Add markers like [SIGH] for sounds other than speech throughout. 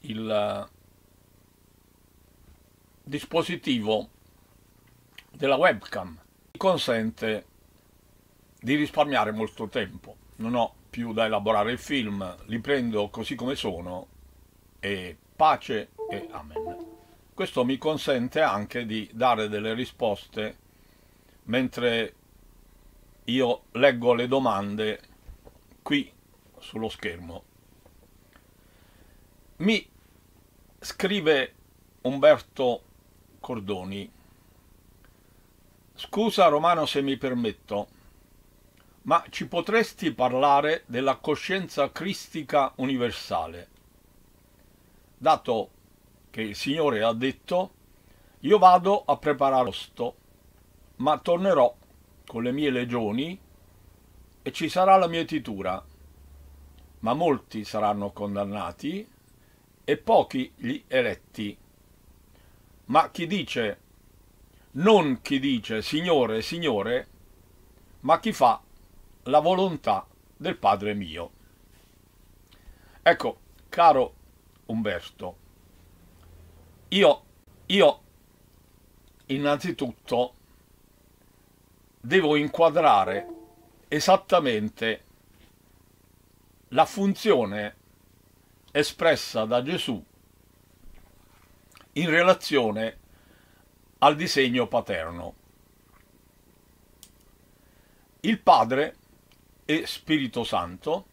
il eh, dispositivo della webcam mi consente di risparmiare molto tempo non ho più da elaborare il film li prendo così come sono e pace e amen questo mi consente anche di dare delle risposte mentre io leggo le domande qui sullo schermo mi scrive Umberto Cordoni. Scusa Romano se mi permetto, ma ci potresti parlare della coscienza cristica universale? Dato che il Signore ha detto, io vado a preparare posto, ma tornerò con le mie legioni e ci sarà la mietitura, ma molti saranno condannati e pochi gli eletti. Ma chi dice, non chi dice Signore, Signore, ma chi fa la volontà del Padre mio. Ecco, caro Umberto, io, io innanzitutto devo inquadrare esattamente la funzione espressa da Gesù in relazione al disegno paterno. Il Padre e Spirito Santo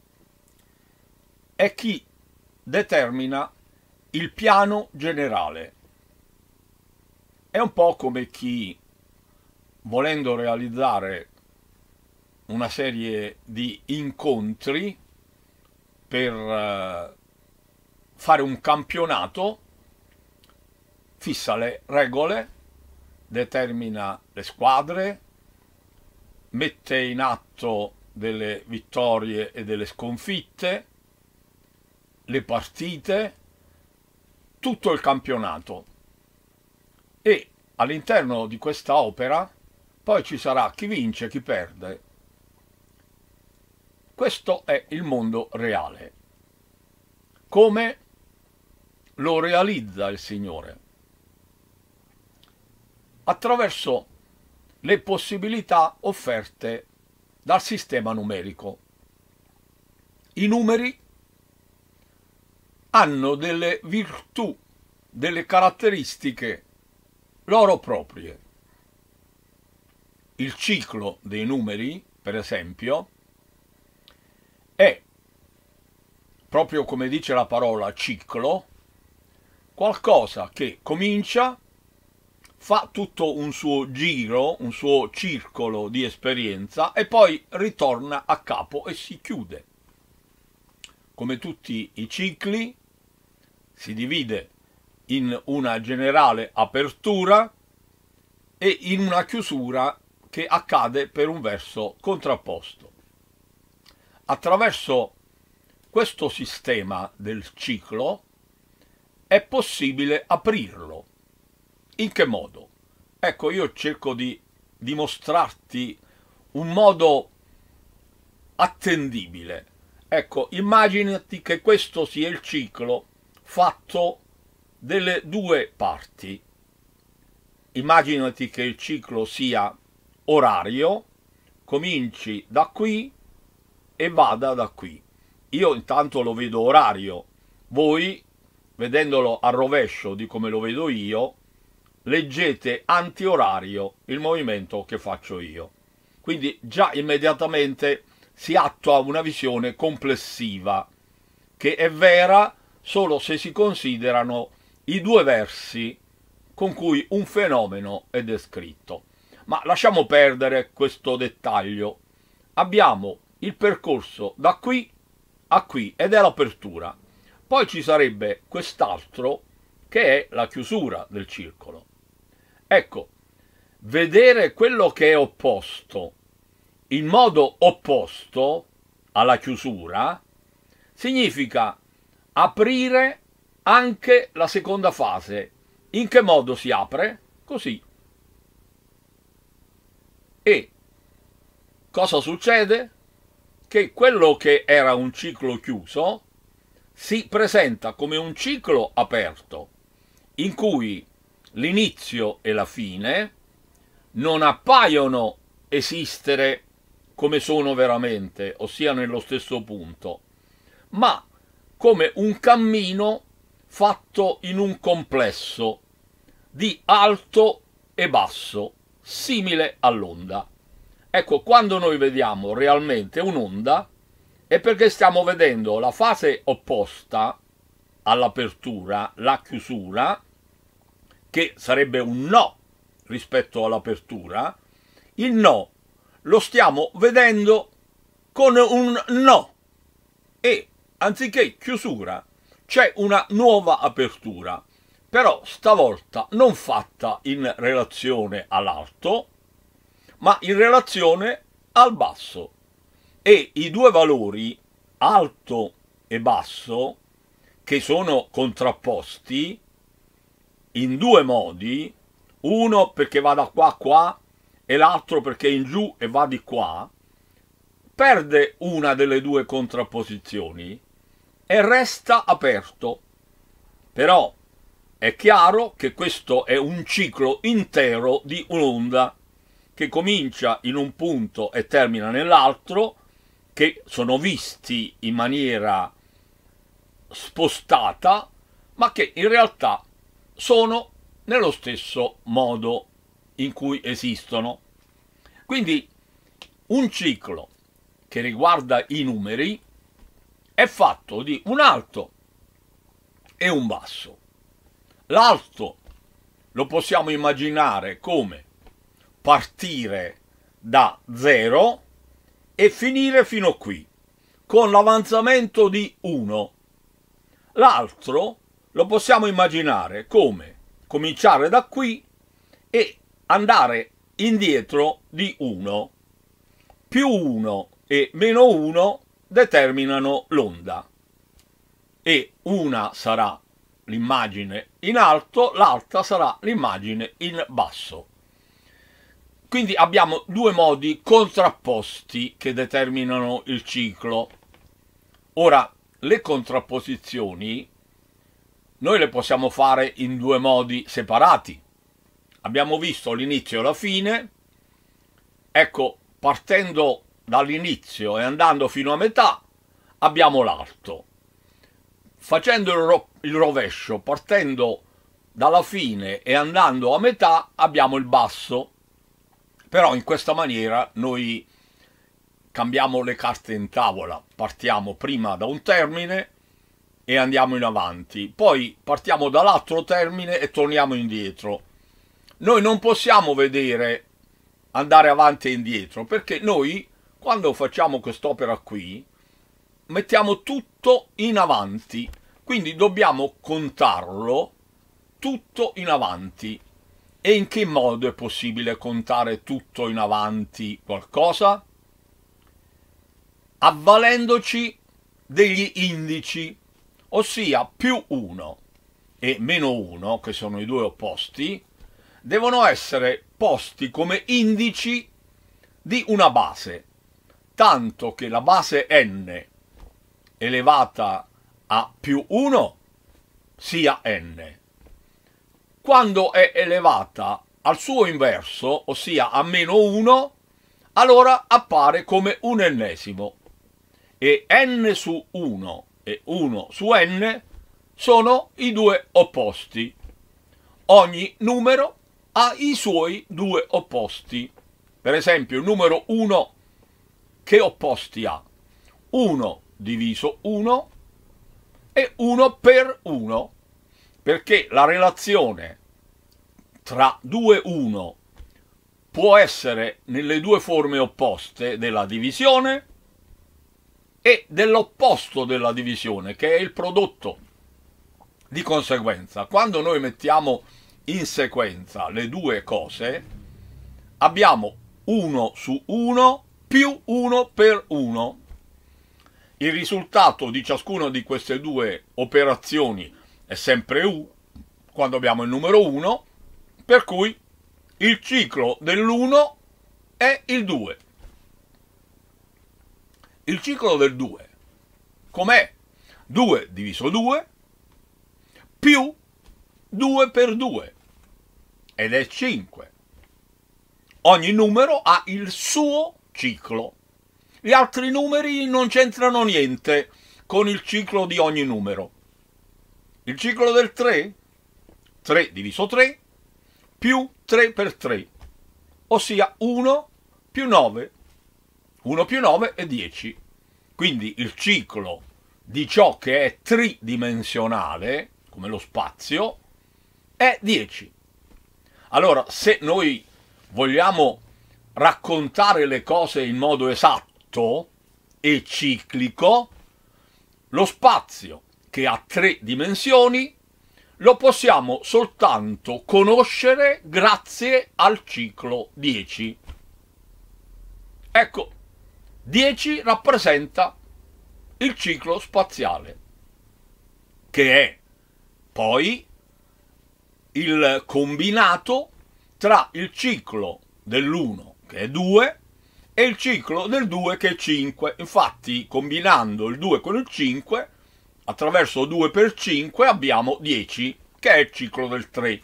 è chi determina il piano generale. È un po' come chi, volendo realizzare una serie di incontri per eh, fare un campionato, fissa le regole, determina le squadre, mette in atto delle vittorie e delle sconfitte, le partite, tutto il campionato. E all'interno di questa opera poi ci sarà chi vince, e chi perde. Questo è il mondo reale. Come lo realizza il Signore attraverso le possibilità offerte dal sistema numerico. I numeri hanno delle virtù, delle caratteristiche loro proprie. Il ciclo dei numeri, per esempio, è, proprio come dice la parola ciclo, qualcosa che comincia, fa tutto un suo giro, un suo circolo di esperienza e poi ritorna a capo e si chiude. Come tutti i cicli, si divide in una generale apertura e in una chiusura che accade per un verso contrapposto. Attraverso questo sistema del ciclo è possibile aprirlo. In che modo? Ecco, io cerco di dimostrarti un modo attendibile. Ecco, immaginati che questo sia il ciclo fatto delle due parti. Immaginati che il ciclo sia orario, cominci da qui e vada da qui. Io intanto lo vedo orario, voi vedendolo al rovescio di come lo vedo io, leggete anti-orario il movimento che faccio io. Quindi già immediatamente si attua una visione complessiva, che è vera solo se si considerano i due versi con cui un fenomeno è descritto. Ma lasciamo perdere questo dettaglio. Abbiamo il percorso da qui a qui ed è l'apertura. Poi ci sarebbe quest'altro che è la chiusura del circolo. Ecco, vedere quello che è opposto in modo opposto alla chiusura significa aprire anche la seconda fase. In che modo si apre? Così. E cosa succede? Che quello che era un ciclo chiuso si presenta come un ciclo aperto in cui l'inizio e la fine non appaiono esistere come sono veramente, ossia nello stesso punto, ma come un cammino fatto in un complesso di alto e basso, simile all'onda. Ecco, quando noi vediamo realmente un'onda, è perché stiamo vedendo la fase opposta all'apertura, la chiusura, che sarebbe un no rispetto all'apertura, il no lo stiamo vedendo con un no e anziché chiusura c'è una nuova apertura, però stavolta non fatta in relazione all'alto, ma in relazione al basso e i due valori alto e basso che sono contrapposti in due modi, uno perché va da qua a qua e l'altro perché è in giù e va di qua, perde una delle due contrapposizioni e resta aperto. Però è chiaro che questo è un ciclo intero di un'onda che comincia in un punto e termina nell'altro, che sono visti in maniera spostata, ma che in realtà sono nello stesso modo in cui esistono. Quindi un ciclo che riguarda i numeri è fatto di un alto e un basso. L'alto lo possiamo immaginare come partire da zero, e finire fino qui, con l'avanzamento di 1. L'altro lo possiamo immaginare come cominciare da qui e andare indietro di 1. Più 1 e meno 1 determinano l'onda e una sarà l'immagine in alto, l'altra sarà l'immagine in basso. Quindi abbiamo due modi contrapposti che determinano il ciclo. Ora, le contrapposizioni noi le possiamo fare in due modi separati. Abbiamo visto l'inizio e la fine. Ecco, partendo dall'inizio e andando fino a metà, abbiamo l'alto. Facendo il, ro il rovescio, partendo dalla fine e andando a metà, abbiamo il basso. Però in questa maniera noi cambiamo le carte in tavola, partiamo prima da un termine e andiamo in avanti, poi partiamo dall'altro termine e torniamo indietro. Noi non possiamo vedere andare avanti e indietro perché noi quando facciamo quest'opera qui mettiamo tutto in avanti, quindi dobbiamo contarlo tutto in avanti. E in che modo è possibile contare tutto in avanti qualcosa? Avvalendoci degli indici, ossia più 1 e meno 1, che sono i due opposti, devono essere posti come indici di una base, tanto che la base n elevata a più 1 sia n quando è elevata al suo inverso, ossia a meno 1, allora appare come un ennesimo. E n su 1 e 1 su n sono i due opposti. Ogni numero ha i suoi due opposti. Per esempio il numero 1 che opposti ha? 1 diviso 1 e 1 per 1 perché la relazione tra 2-1 e può essere nelle due forme opposte della divisione e dell'opposto della divisione, che è il prodotto. Di conseguenza, quando noi mettiamo in sequenza le due cose, abbiamo 1 su 1 più 1 per 1. Il risultato di ciascuna di queste due operazioni è sempre U quando abbiamo il numero 1, per cui il ciclo dell'1 è il 2. Il ciclo del 2 com'è? 2 diviso 2 più 2 per 2 ed è 5. Ogni numero ha il suo ciclo. Gli altri numeri non c'entrano niente con il ciclo di ogni numero. Il ciclo del 3, 3 diviso 3, più 3 per 3, ossia 1 più 9. 1 più 9 è 10. Quindi il ciclo di ciò che è tridimensionale, come lo spazio, è 10. Allora, se noi vogliamo raccontare le cose in modo esatto e ciclico, lo spazio che ha tre dimensioni, lo possiamo soltanto conoscere grazie al ciclo 10. Ecco, 10 rappresenta il ciclo spaziale, che è poi il combinato tra il ciclo dell'1 che è 2 e il ciclo del 2 che è 5. Infatti, combinando il 2 con il 5, attraverso 2 per 5 abbiamo 10, che è il ciclo del 3.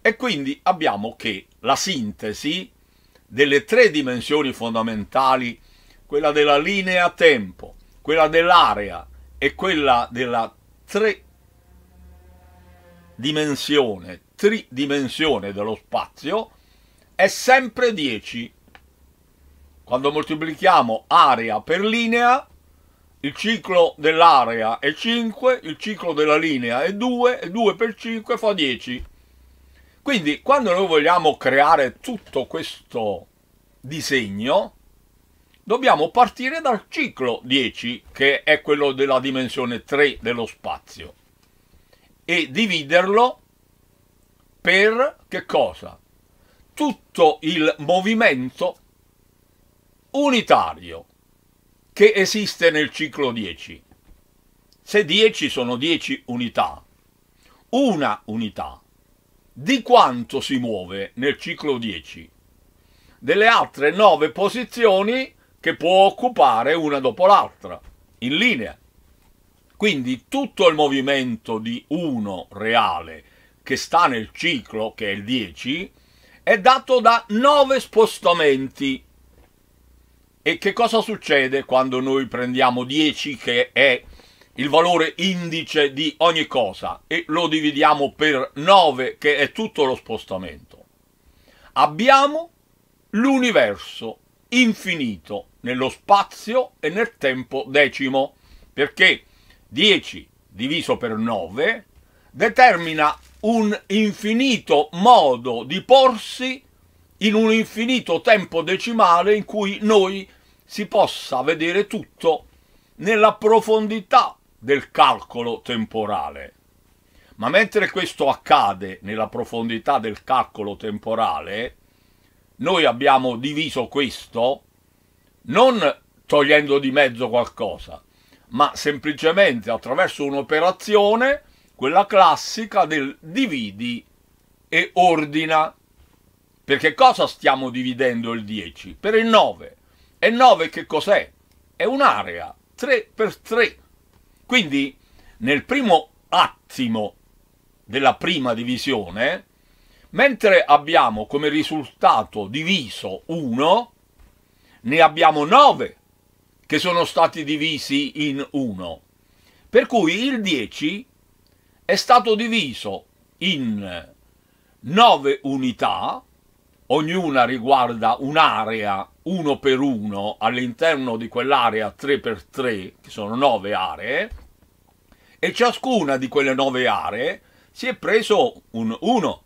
E quindi abbiamo che la sintesi delle tre dimensioni fondamentali, quella della linea tempo, quella dell'area e quella della tre dimensione, tridimensione dello spazio, è sempre 10. Quando moltiplichiamo area per linea il ciclo dell'area è 5, il ciclo della linea è 2, e 2 per 5 fa 10. Quindi quando noi vogliamo creare tutto questo disegno, dobbiamo partire dal ciclo 10, che è quello della dimensione 3 dello spazio, e dividerlo per che cosa? Tutto il movimento unitario che esiste nel ciclo 10. Se 10 sono 10 unità, una unità di quanto si muove nel ciclo 10 delle altre 9 posizioni che può occupare una dopo l'altra, in linea. Quindi tutto il movimento di 1 reale che sta nel ciclo, che è il 10, è dato da 9 spostamenti e che cosa succede quando noi prendiamo 10 che è il valore indice di ogni cosa e lo dividiamo per 9 che è tutto lo spostamento? Abbiamo l'universo infinito nello spazio e nel tempo decimo perché 10 diviso per 9 determina un infinito modo di porsi in un infinito tempo decimale in cui noi si possa vedere tutto nella profondità del calcolo temporale. Ma mentre questo accade nella profondità del calcolo temporale, noi abbiamo diviso questo non togliendo di mezzo qualcosa, ma semplicemente attraverso un'operazione, quella classica del dividi e ordina. Perché cosa stiamo dividendo il 10? Per il 9. E 9 che cos'è? È un'area 3 per 3. Quindi nel primo attimo della prima divisione, mentre abbiamo come risultato diviso 1, ne abbiamo 9 che sono stati divisi in 1. Per cui il 10 è stato diviso in 9 unità ognuna riguarda un'area uno per uno all'interno di quell'area 3x3, che sono nove aree, e ciascuna di quelle nove aree si è preso un 1.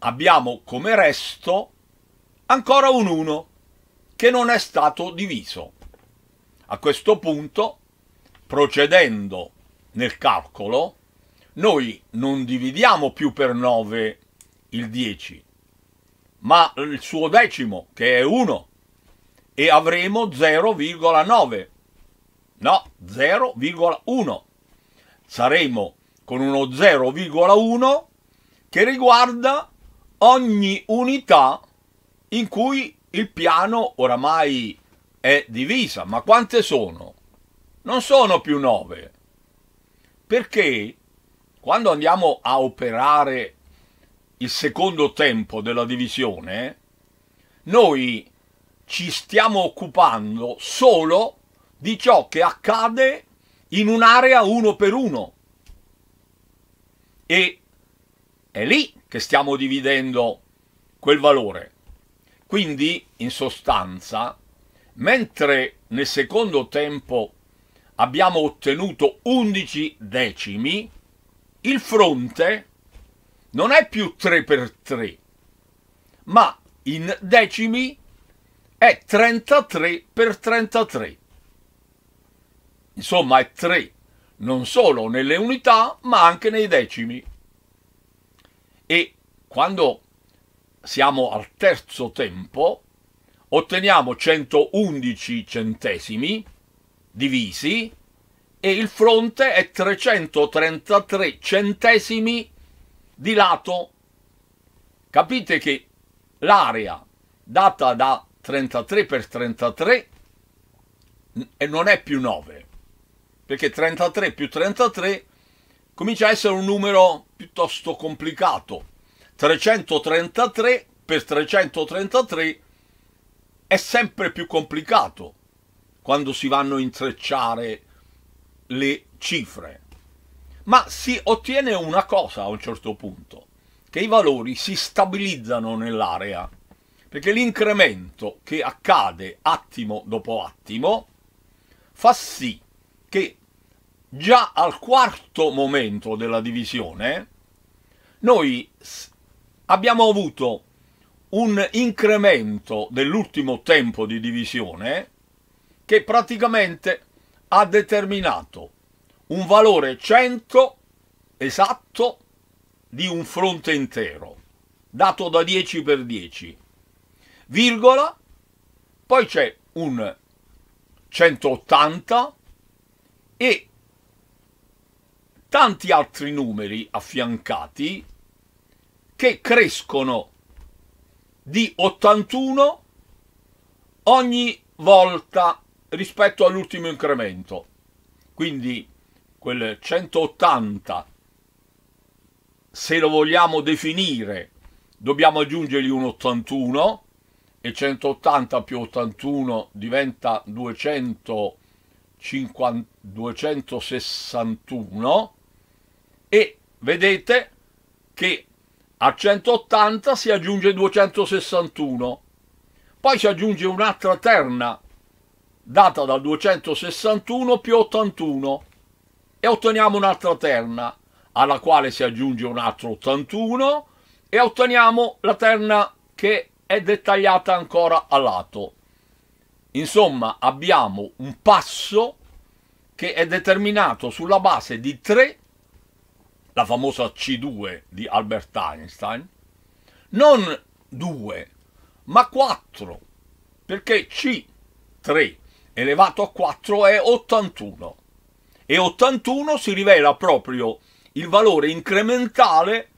Abbiamo come resto ancora un 1 che non è stato diviso. A questo punto, procedendo nel calcolo, noi non dividiamo più per 9 il 10, ma il suo decimo, che è 1, e avremo 0,9. No, 0,1. Saremo con uno 0,1 che riguarda ogni unità in cui il piano oramai è divisa. Ma quante sono? Non sono più 9. Perché quando andiamo a operare il secondo tempo della divisione, noi ci stiamo occupando solo di ciò che accade in un'area uno per uno. E è lì che stiamo dividendo quel valore. Quindi, in sostanza, mentre nel secondo tempo abbiamo ottenuto 11 decimi, il fronte non è più 3 per 3, ma in decimi è 33 per 33. Insomma è 3, non solo nelle unità, ma anche nei decimi. E quando siamo al terzo tempo, otteniamo 111 centesimi divisi e il fronte è 333 centesimi divisi di lato. Capite che l'area data da 33 per 33 non è più 9, perché 33 più 33 comincia a essere un numero piuttosto complicato. 333 per 333 è sempre più complicato quando si vanno a intrecciare le cifre ma si ottiene una cosa a un certo punto, che i valori si stabilizzano nell'area, perché l'incremento che accade attimo dopo attimo fa sì che già al quarto momento della divisione noi abbiamo avuto un incremento dell'ultimo tempo di divisione che praticamente ha determinato un valore 100 esatto di un fronte intero, dato da 10 per 10, virgola, poi c'è un 180 e tanti altri numeri affiancati che crescono di 81 ogni volta rispetto all'ultimo incremento. Quindi quel 180, se lo vogliamo definire, dobbiamo aggiungergli un 81 e 180 più 81 diventa 250, 261 e vedete che a 180 si aggiunge 261 poi si aggiunge un'altra terna data dal 261 più 81 e otteniamo un'altra terna, alla quale si aggiunge un altro 81 e otteniamo la terna che è dettagliata ancora a lato. Insomma, abbiamo un passo che è determinato sulla base di 3, la famosa C2 di Albert Einstein, non 2, ma 4, perché C3 elevato a 4 è 81 e 81 si rivela proprio il valore incrementale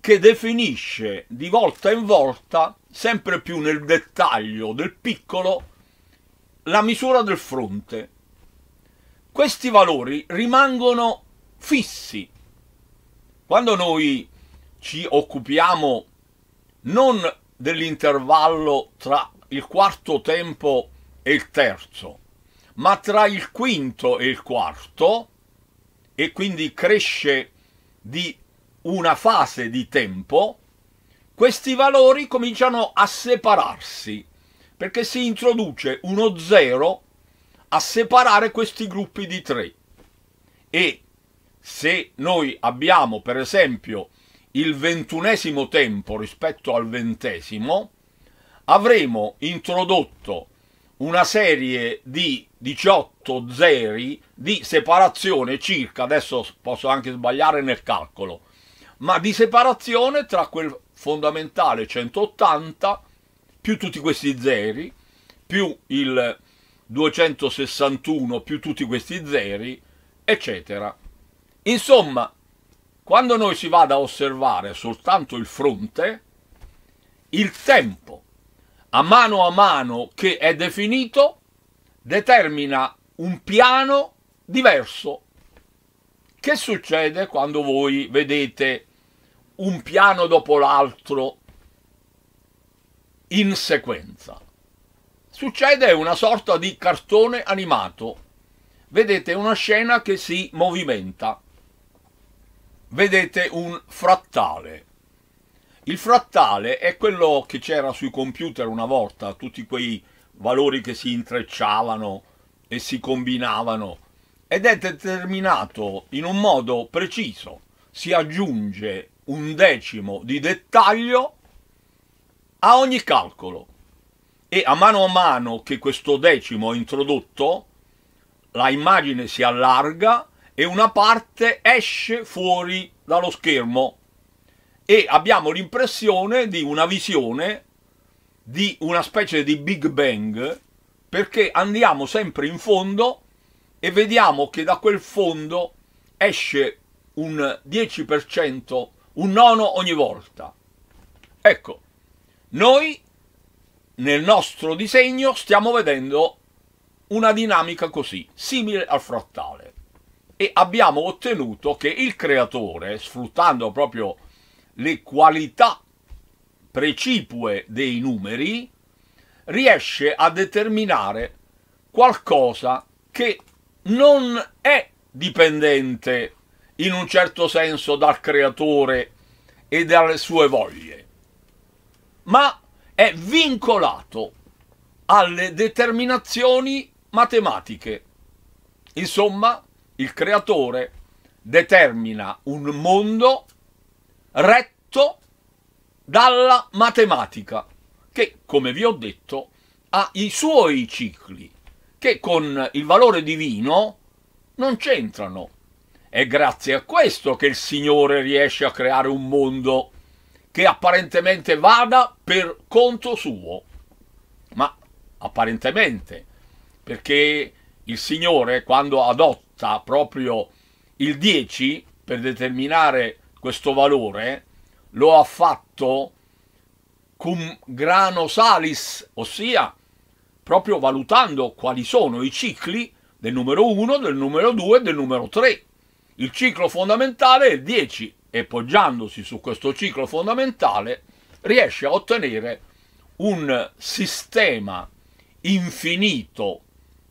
che definisce di volta in volta, sempre più nel dettaglio del piccolo, la misura del fronte. Questi valori rimangono fissi. Quando noi ci occupiamo non dell'intervallo tra il quarto tempo e il terzo, ma tra il quinto e il quarto, e quindi cresce di una fase di tempo, questi valori cominciano a separarsi, perché si introduce uno zero a separare questi gruppi di tre. E se noi abbiamo, per esempio, il ventunesimo tempo rispetto al ventesimo, avremo introdotto una serie di 18 zeri di separazione circa, adesso posso anche sbagliare nel calcolo, ma di separazione tra quel fondamentale 180 più tutti questi zeri più il 261 più tutti questi zeri eccetera insomma quando noi si va ad osservare soltanto il fronte il tempo a mano a mano che è definito determina un piano diverso. Che succede quando voi vedete un piano dopo l'altro in sequenza? Succede una sorta di cartone animato. Vedete una scena che si movimenta. Vedete un frattale il frattale è quello che c'era sui computer una volta, tutti quei valori che si intrecciavano e si combinavano ed è determinato in un modo preciso. Si aggiunge un decimo di dettaglio a ogni calcolo e a mano a mano che questo decimo è introdotto la immagine si allarga e una parte esce fuori dallo schermo e abbiamo l'impressione di una visione di una specie di Big Bang perché andiamo sempre in fondo e vediamo che da quel fondo esce un 10%, un nono ogni volta. Ecco, noi nel nostro disegno stiamo vedendo una dinamica così, simile al frattale. E abbiamo ottenuto che il creatore, sfruttando proprio le qualità precipue dei numeri, riesce a determinare qualcosa che non è dipendente in un certo senso dal creatore e dalle sue voglie, ma è vincolato alle determinazioni matematiche. Insomma, il creatore determina un mondo retto dalla matematica, che come vi ho detto ha i suoi cicli, che con il valore divino non c'entrano. È grazie a questo che il Signore riesce a creare un mondo che apparentemente vada per conto suo. Ma apparentemente, perché il Signore quando adotta proprio il 10 per determinare questo valore lo ha fatto cum grano salis, ossia proprio valutando quali sono i cicli del numero 1, del numero 2 e del numero 3. Il ciclo fondamentale è il 10 e poggiandosi su questo ciclo fondamentale riesce a ottenere un sistema infinito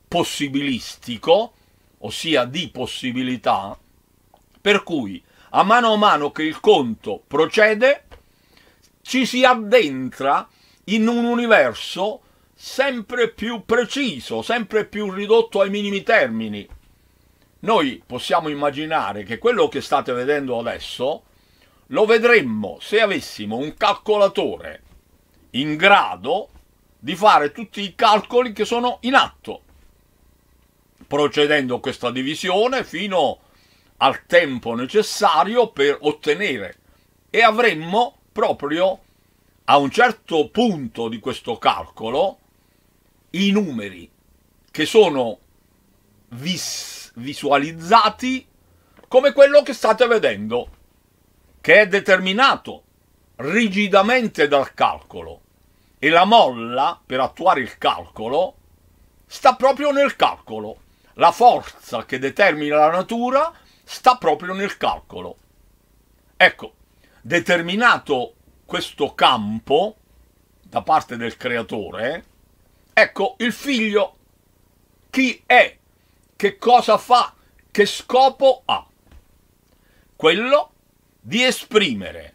possibilistico, ossia di possibilità, per cui a mano a mano che il conto procede, ci si addentra in un universo sempre più preciso, sempre più ridotto ai minimi termini. Noi possiamo immaginare che quello che state vedendo adesso lo vedremmo se avessimo un calcolatore in grado di fare tutti i calcoli che sono in atto, procedendo questa divisione fino a al tempo necessario per ottenere e avremmo proprio a un certo punto di questo calcolo i numeri che sono vis visualizzati come quello che state vedendo, che è determinato rigidamente dal calcolo e la molla per attuare il calcolo sta proprio nel calcolo. La forza che determina la natura sta proprio nel calcolo. Ecco, determinato questo campo da parte del creatore, ecco il figlio chi è, che cosa fa, che scopo ha. Quello di esprimere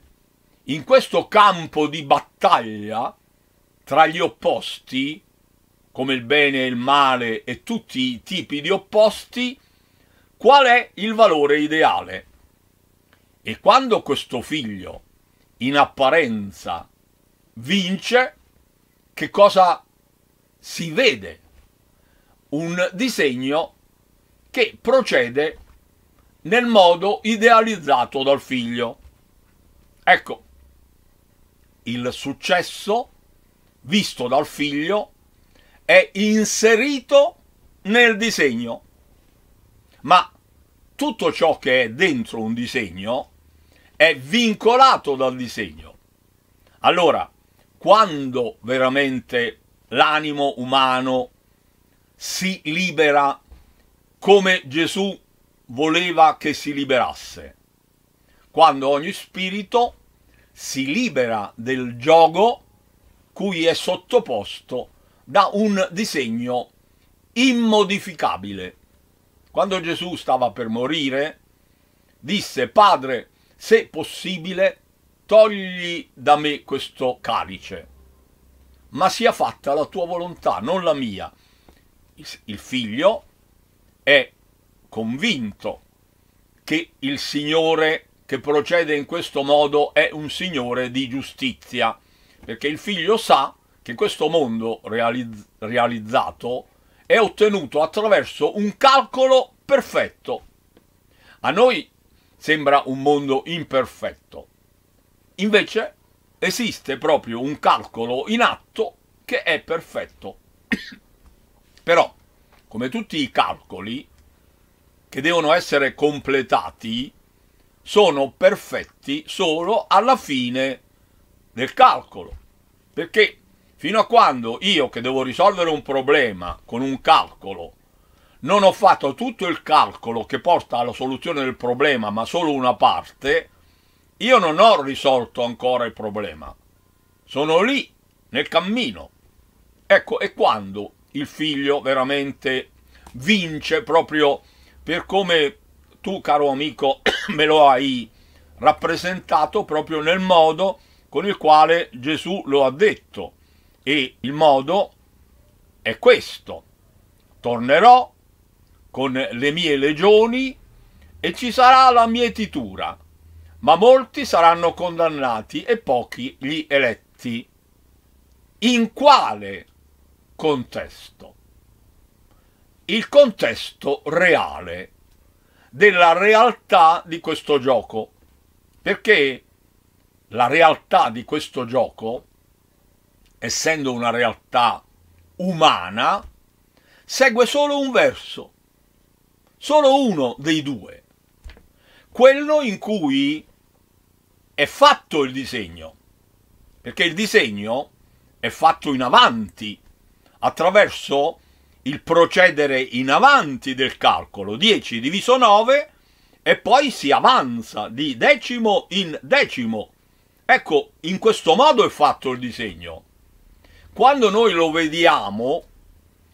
in questo campo di battaglia tra gli opposti, come il bene e il male e tutti i tipi di opposti, qual è il valore ideale. E quando questo figlio, in apparenza, vince, che cosa si vede? Un disegno che procede nel modo idealizzato dal figlio. Ecco, il successo visto dal figlio è inserito nel disegno ma tutto ciò che è dentro un disegno è vincolato dal disegno. Allora, quando veramente l'animo umano si libera come Gesù voleva che si liberasse, quando ogni spirito si libera del gioco cui è sottoposto da un disegno immodificabile. Quando Gesù stava per morire, disse, Padre, se possibile, togli da me questo calice, ma sia fatta la tua volontà, non la mia. Il figlio è convinto che il Signore che procede in questo modo è un Signore di giustizia, perché il figlio sa che questo mondo realizzato è ottenuto attraverso un calcolo perfetto. A noi sembra un mondo imperfetto. Invece esiste proprio un calcolo in atto che è perfetto. [COUGHS] Però, come tutti i calcoli che devono essere completati, sono perfetti solo alla fine del calcolo, perché Fino a quando io che devo risolvere un problema con un calcolo, non ho fatto tutto il calcolo che porta alla soluzione del problema, ma solo una parte, io non ho risolto ancora il problema. Sono lì, nel cammino. Ecco, e quando il figlio veramente vince proprio per come tu, caro amico, [COUGHS] me lo hai rappresentato proprio nel modo con il quale Gesù lo ha detto e il modo è questo. Tornerò con le mie legioni e ci sarà la mietitura, ma molti saranno condannati e pochi gli eletti. In quale contesto? Il contesto reale, della realtà di questo gioco, perché la realtà di questo gioco essendo una realtà umana, segue solo un verso, solo uno dei due, quello in cui è fatto il disegno, perché il disegno è fatto in avanti, attraverso il procedere in avanti del calcolo, 10 diviso 9, e poi si avanza di decimo in decimo. Ecco, in questo modo è fatto il disegno quando noi lo vediamo,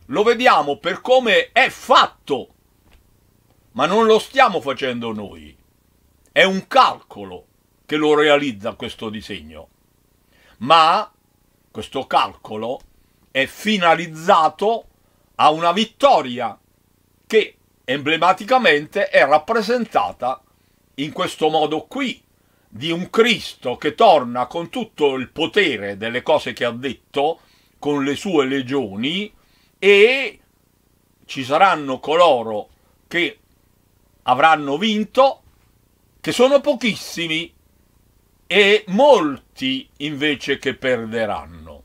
lo vediamo per come è fatto, ma non lo stiamo facendo noi. È un calcolo che lo realizza questo disegno, ma questo calcolo è finalizzato a una vittoria che emblematicamente è rappresentata in questo modo qui, di un Cristo che torna con tutto il potere delle cose che ha detto, con le sue legioni e ci saranno coloro che avranno vinto, che sono pochissimi, e molti invece che perderanno.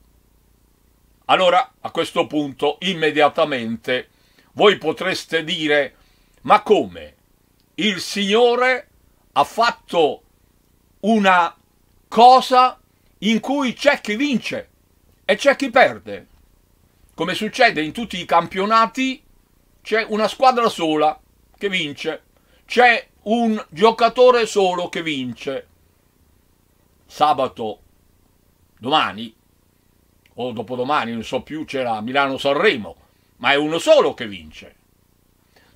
Allora, a questo punto, immediatamente, voi potreste dire, ma come? Il Signore ha fatto una cosa in cui c'è chi vince e c'è chi perde. Come succede in tutti i campionati, c'è una squadra sola che vince, c'è un giocatore solo che vince. Sabato, domani, o dopodomani, non so più, c'era Milano-Sanremo, ma è uno solo che vince.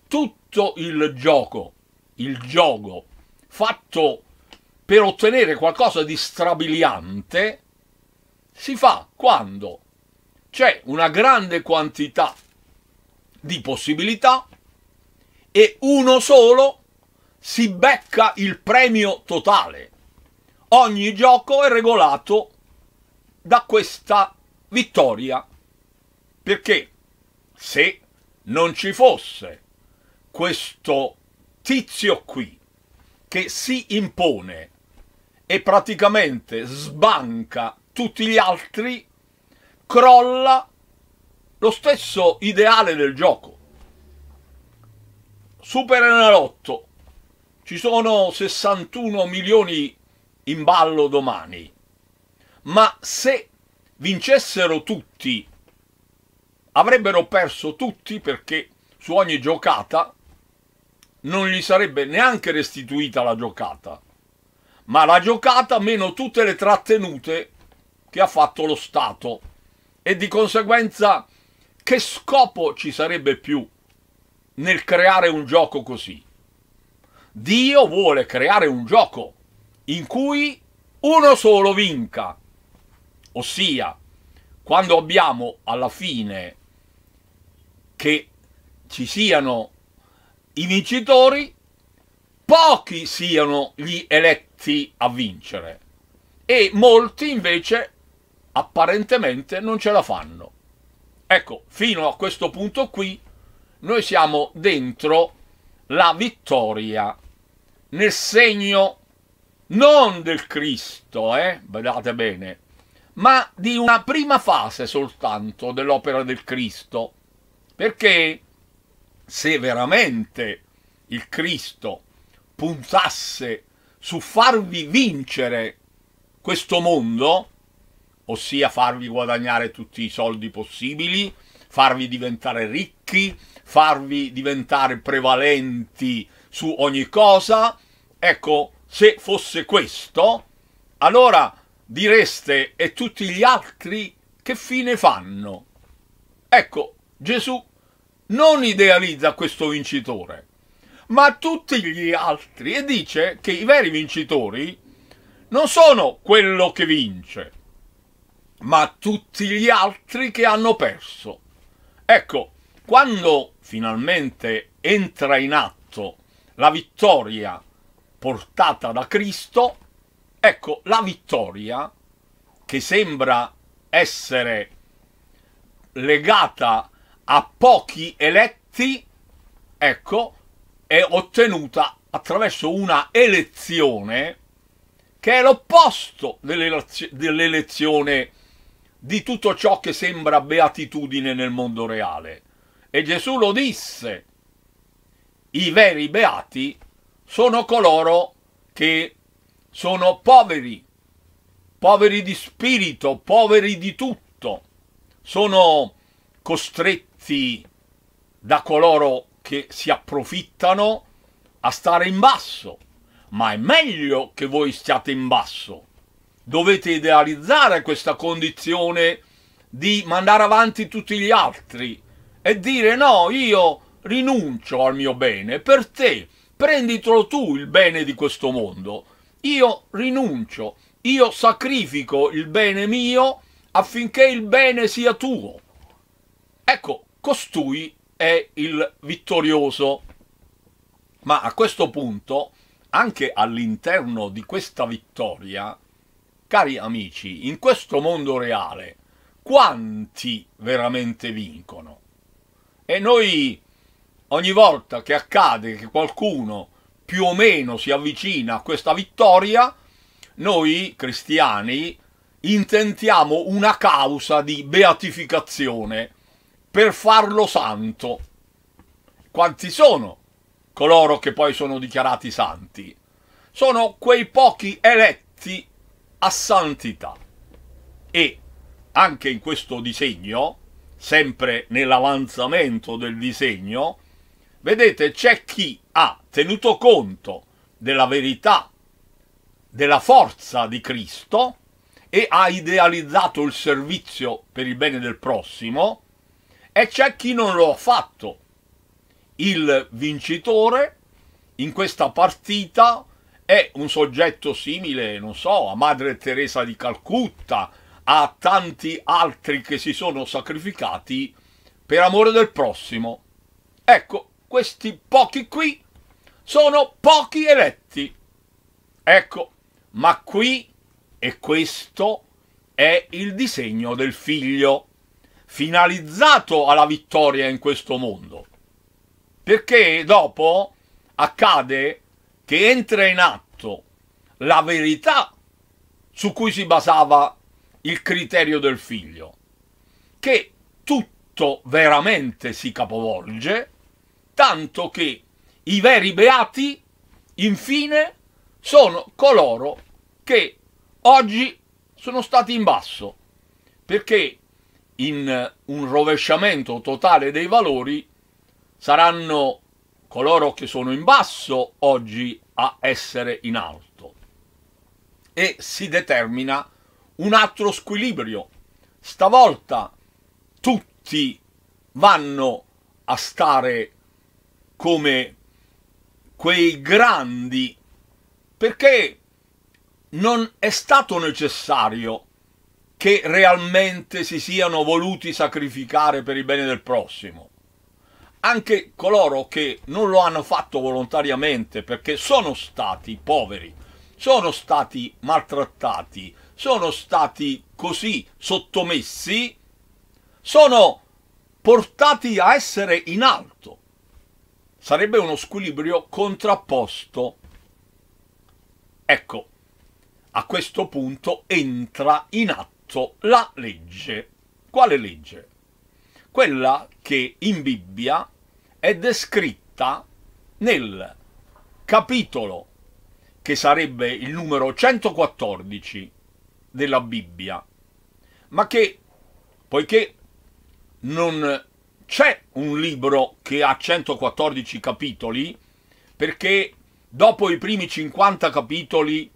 Tutto il gioco, il gioco fatto per ottenere qualcosa di strabiliante, si fa quando c'è una grande quantità di possibilità e uno solo si becca il premio totale. Ogni gioco è regolato da questa vittoria. Perché se non ci fosse questo tizio qui che si impone e praticamente sbanca tutti gli altri, crolla lo stesso ideale del gioco. Super Enalotto, ci sono 61 milioni in ballo domani, ma se vincessero tutti, avrebbero perso tutti perché su ogni giocata non gli sarebbe neanche restituita la giocata, ma la giocata meno tutte le trattenute che ha fatto lo Stato. E di conseguenza che scopo ci sarebbe più nel creare un gioco così? Dio vuole creare un gioco in cui uno solo vinca, ossia quando abbiamo alla fine che ci siano i vincitori, pochi siano gli eletti a vincere e molti invece apparentemente non ce la fanno. Ecco, fino a questo punto qui noi siamo dentro la vittoria nel segno non del Cristo, eh, vedate bene, ma di una prima fase soltanto dell'opera del Cristo. Perché se veramente il Cristo puntasse su farvi vincere questo mondo, ossia farvi guadagnare tutti i soldi possibili, farvi diventare ricchi, farvi diventare prevalenti su ogni cosa. Ecco, se fosse questo, allora direste e tutti gli altri che fine fanno? Ecco, Gesù non idealizza questo vincitore, ma tutti gli altri e dice che i veri vincitori non sono quello che vince, ma tutti gli altri che hanno perso. Ecco, quando finalmente entra in atto la vittoria portata da Cristo, ecco, la vittoria che sembra essere legata a pochi eletti, ecco, è ottenuta attraverso una elezione che è l'opposto dell'elezione di tutto ciò che sembra beatitudine nel mondo reale. E Gesù lo disse, i veri beati sono coloro che sono poveri, poveri di spirito, poveri di tutto, sono costretti da coloro che si approfittano a stare in basso, ma è meglio che voi stiate in basso, dovete idealizzare questa condizione di mandare avanti tutti gli altri e dire no, io rinuncio al mio bene per te, prenditelo tu il bene di questo mondo, io rinuncio, io sacrifico il bene mio affinché il bene sia tuo. Ecco, costui è il vittorioso. Ma a questo punto, anche all'interno di questa vittoria, Cari amici, in questo mondo reale quanti veramente vincono? E noi ogni volta che accade che qualcuno più o meno si avvicina a questa vittoria, noi cristiani intentiamo una causa di beatificazione per farlo santo. Quanti sono coloro che poi sono dichiarati santi? Sono quei pochi eletti a santità. E anche in questo disegno, sempre nell'avanzamento del disegno, vedete c'è chi ha tenuto conto della verità, della forza di Cristo e ha idealizzato il servizio per il bene del prossimo e c'è chi non lo ha fatto. Il vincitore in questa partita è un soggetto simile, non so, a Madre Teresa di Calcutta, a tanti altri che si sono sacrificati per amore del prossimo. Ecco, questi pochi qui sono pochi eletti. Ecco, ma qui e questo è il disegno del figlio, finalizzato alla vittoria in questo mondo. Perché dopo accade che entra in atto la verità su cui si basava il criterio del figlio, che tutto veramente si capovolge, tanto che i veri beati, infine, sono coloro che oggi sono stati in basso, perché in un rovesciamento totale dei valori saranno coloro che sono in basso oggi a essere in alto e si determina un altro squilibrio. Stavolta tutti vanno a stare come quei grandi perché non è stato necessario che realmente si siano voluti sacrificare per il bene del prossimo anche coloro che non lo hanno fatto volontariamente perché sono stati poveri, sono stati maltrattati, sono stati così sottomessi, sono portati a essere in alto. Sarebbe uno squilibrio contrapposto. Ecco, a questo punto entra in atto la legge. Quale legge? quella che in Bibbia è descritta nel capitolo che sarebbe il numero 114 della Bibbia, ma che poiché non c'è un libro che ha 114 capitoli, perché dopo i primi 50 capitoli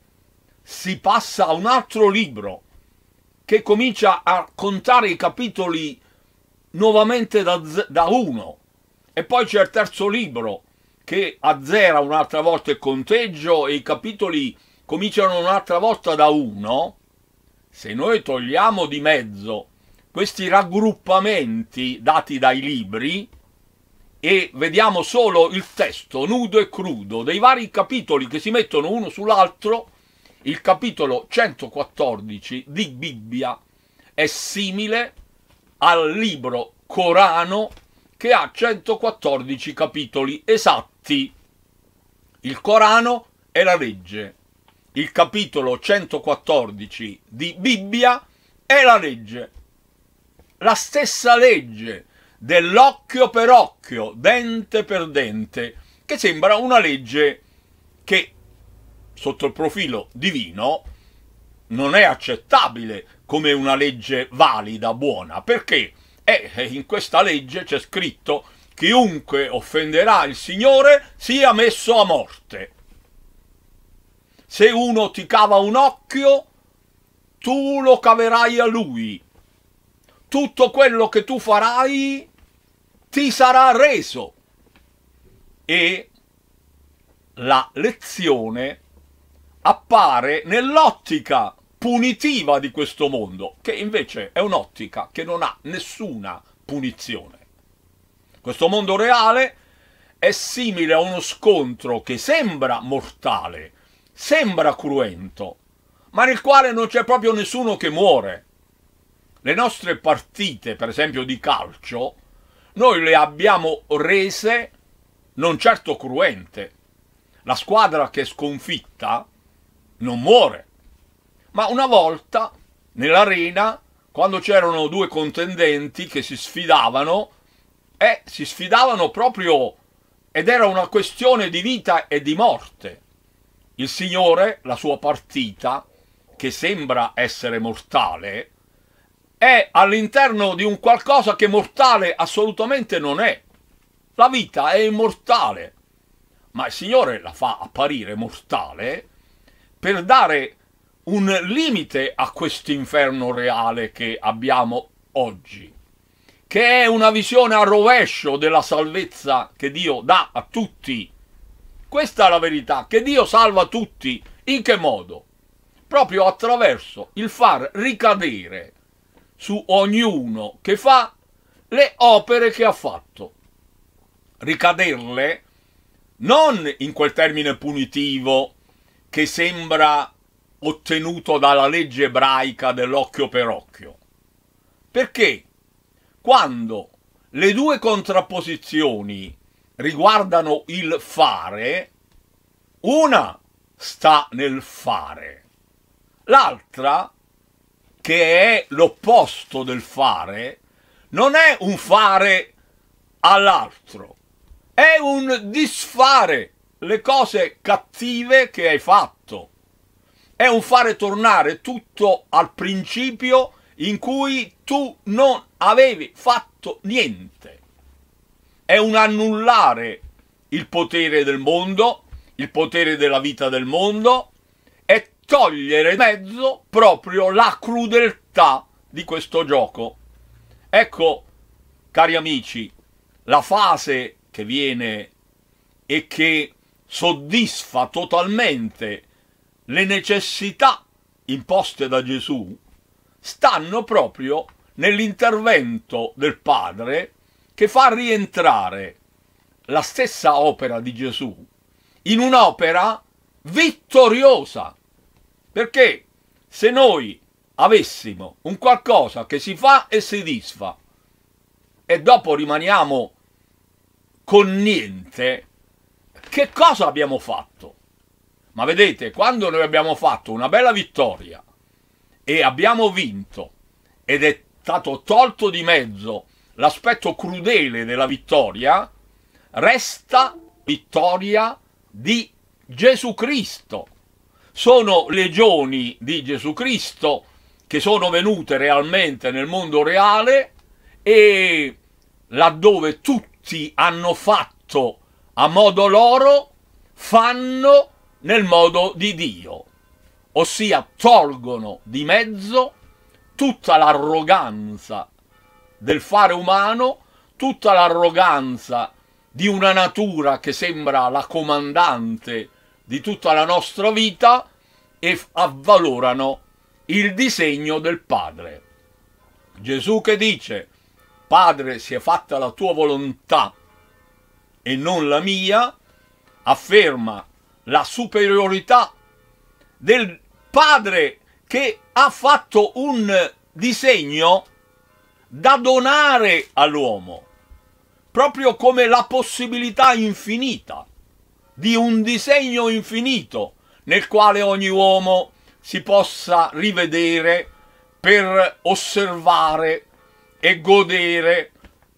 si passa a un altro libro che comincia a contare i capitoli nuovamente da, da uno. E poi c'è il terzo libro che azzera un'altra volta il conteggio e i capitoli cominciano un'altra volta da uno. Se noi togliamo di mezzo questi raggruppamenti dati dai libri e vediamo solo il testo nudo e crudo dei vari capitoli che si mettono uno sull'altro, il capitolo 114 di Bibbia è simile al libro Corano che ha 114 capitoli esatti. Il Corano è la legge. Il capitolo 114 di Bibbia è la legge. La stessa legge dell'occhio per occhio, dente per dente, che sembra una legge che sotto il profilo divino non è accettabile come una legge valida, buona, perché eh, eh, in questa legge c'è scritto chiunque offenderà il Signore sia messo a morte. Se uno ti cava un occhio, tu lo caverai a lui. Tutto quello che tu farai ti sarà reso. E la lezione appare nell'ottica punitiva di questo mondo, che invece è un'ottica che non ha nessuna punizione. Questo mondo reale è simile a uno scontro che sembra mortale, sembra cruento, ma nel quale non c'è proprio nessuno che muore. Le nostre partite, per esempio di calcio, noi le abbiamo rese non certo cruente. La squadra che è sconfitta non muore, ma una volta nell'arena, quando c'erano due contendenti che si sfidavano, eh, si sfidavano proprio ed era una questione di vita e di morte. Il Signore, la sua partita, che sembra essere mortale, è all'interno di un qualcosa che mortale assolutamente non è. La vita è immortale, ma il Signore la fa apparire mortale per dare un limite a questo inferno reale che abbiamo oggi, che è una visione a rovescio della salvezza che Dio dà a tutti. Questa è la verità, che Dio salva tutti. In che modo? Proprio attraverso il far ricadere su ognuno che fa le opere che ha fatto. Ricaderle non in quel termine punitivo che sembra ottenuto dalla legge ebraica dell'occhio per occhio. Perché quando le due contrapposizioni riguardano il fare, una sta nel fare, l'altra, che è l'opposto del fare, non è un fare all'altro, è un disfare le cose cattive che hai fatto è un fare tornare tutto al principio in cui tu non avevi fatto niente. È un annullare il potere del mondo, il potere della vita del mondo e togliere in mezzo proprio la crudeltà di questo gioco. Ecco, cari amici, la fase che viene e che soddisfa totalmente le necessità imposte da Gesù stanno proprio nell'intervento del Padre che fa rientrare la stessa opera di Gesù in un'opera vittoriosa. Perché se noi avessimo un qualcosa che si fa e si disfa e dopo rimaniamo con niente, che cosa abbiamo fatto? Ma vedete, quando noi abbiamo fatto una bella vittoria e abbiamo vinto ed è stato tolto di mezzo l'aspetto crudele della vittoria, resta vittoria di Gesù Cristo. Sono legioni di Gesù Cristo che sono venute realmente nel mondo reale e laddove tutti hanno fatto a modo loro, fanno nel modo di Dio, ossia tolgono di mezzo tutta l'arroganza del fare umano, tutta l'arroganza di una natura che sembra la comandante di tutta la nostra vita e avvalorano il disegno del Padre. Gesù che dice, Padre, si è fatta la tua volontà e non la mia, afferma la superiorità del padre che ha fatto un disegno da donare all'uomo, proprio come la possibilità infinita di un disegno infinito nel quale ogni uomo si possa rivedere per osservare e godere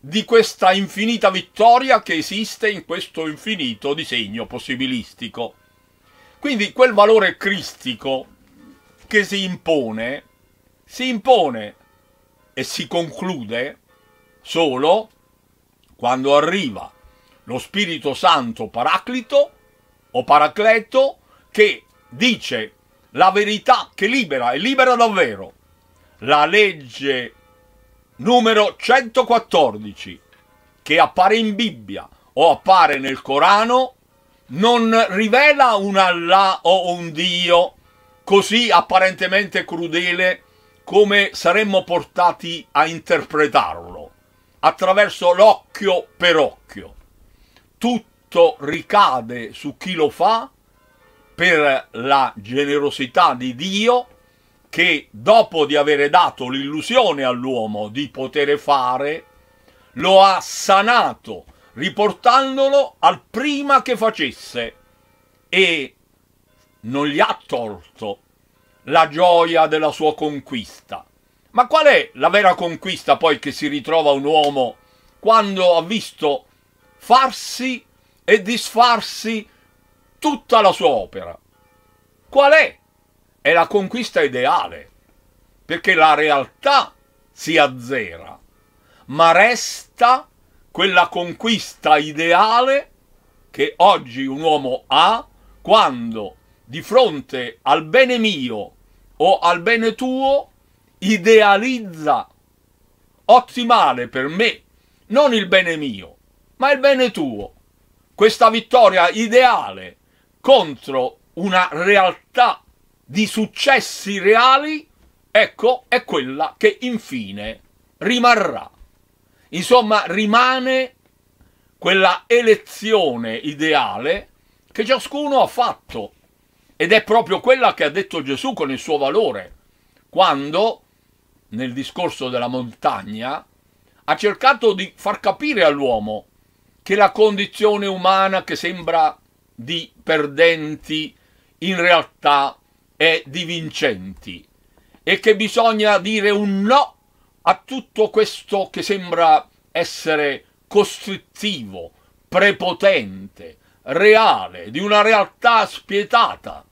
di questa infinita vittoria che esiste in questo infinito disegno possibilistico. Quindi quel valore cristico che si impone, si impone e si conclude solo quando arriva lo Spirito Santo Paraclito o Paracleto che dice la verità che libera e libera davvero. La legge numero 114, che appare in Bibbia o appare nel Corano, non rivela un Allah o un Dio così apparentemente crudele come saremmo portati a interpretarlo, attraverso l'occhio per occhio. Tutto ricade su chi lo fa per la generosità di Dio che dopo di avere dato l'illusione all'uomo di poter fare, lo ha sanato, riportandolo al prima che facesse e non gli ha tolto la gioia della sua conquista. Ma qual è la vera conquista poi che si ritrova un uomo quando ha visto farsi e disfarsi tutta la sua opera? Qual è è la conquista ideale, perché la realtà si azzera, ma resta quella conquista ideale che oggi un uomo ha quando di fronte al bene mio o al bene tuo idealizza ottimale per me non il bene mio, ma il bene tuo. Questa vittoria ideale contro una realtà di successi reali, ecco, è quella che infine rimarrà. Insomma, rimane quella elezione ideale che ciascuno ha fatto ed è proprio quella che ha detto Gesù con il suo valore, quando, nel discorso della montagna, ha cercato di far capire all'uomo che la condizione umana che sembra di perdenti in realtà è e di vincenti e che bisogna dire un no a tutto questo che sembra essere costrittivo, prepotente, reale, di una realtà spietata.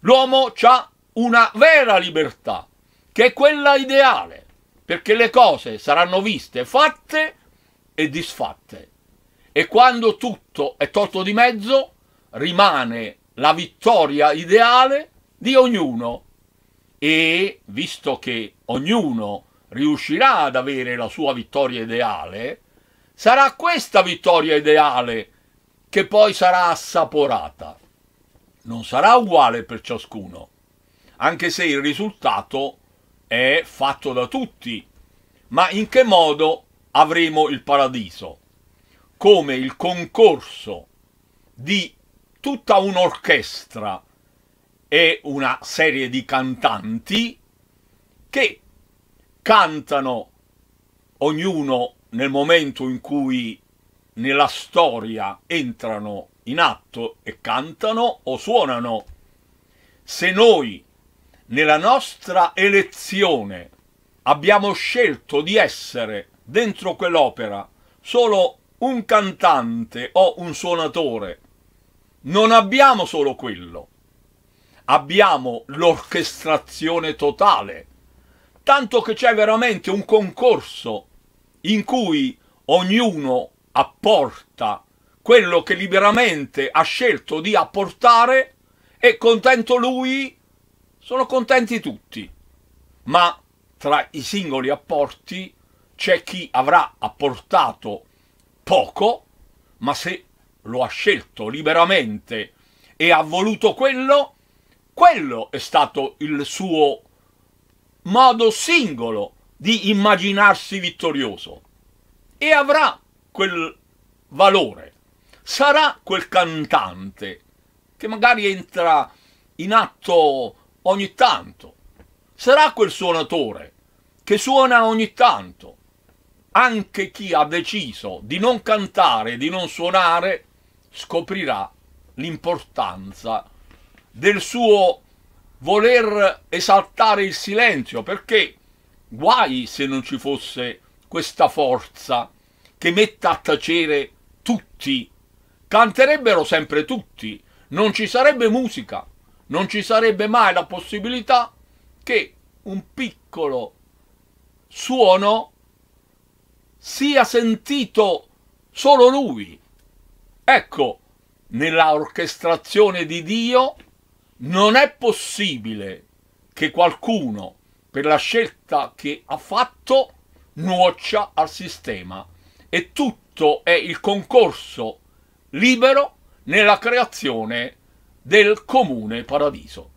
L'uomo ha una vera libertà, che è quella ideale, perché le cose saranno viste fatte e disfatte. E quando tutto è tolto di mezzo, rimane la vittoria ideale di ognuno e visto che ognuno riuscirà ad avere la sua vittoria ideale, sarà questa vittoria ideale che poi sarà assaporata. Non sarà uguale per ciascuno, anche se il risultato è fatto da tutti. Ma in che modo avremo il paradiso? Come il concorso di tutta un'orchestra è una serie di cantanti che cantano ognuno nel momento in cui nella storia entrano in atto e cantano o suonano. Se noi nella nostra elezione abbiamo scelto di essere dentro quell'opera solo un cantante o un suonatore, non abbiamo solo quello, abbiamo l'orchestrazione totale, tanto che c'è veramente un concorso in cui ognuno apporta quello che liberamente ha scelto di apportare e contento lui, sono contenti tutti. Ma tra i singoli apporti c'è chi avrà apportato poco, ma se lo ha scelto liberamente e ha voluto quello, quello è stato il suo modo singolo di immaginarsi vittorioso e avrà quel valore. Sarà quel cantante che magari entra in atto ogni tanto. Sarà quel suonatore che suona ogni tanto. Anche chi ha deciso di non cantare, di non suonare, scoprirà l'importanza del suo voler esaltare il silenzio, perché guai se non ci fosse questa forza che metta a tacere tutti. Canterebbero sempre tutti, non ci sarebbe musica, non ci sarebbe mai la possibilità che un piccolo suono sia sentito solo lui. Ecco, nella orchestrazione di Dio non è possibile che qualcuno, per la scelta che ha fatto, nuoccia al sistema. E tutto è il concorso libero nella creazione del comune paradiso.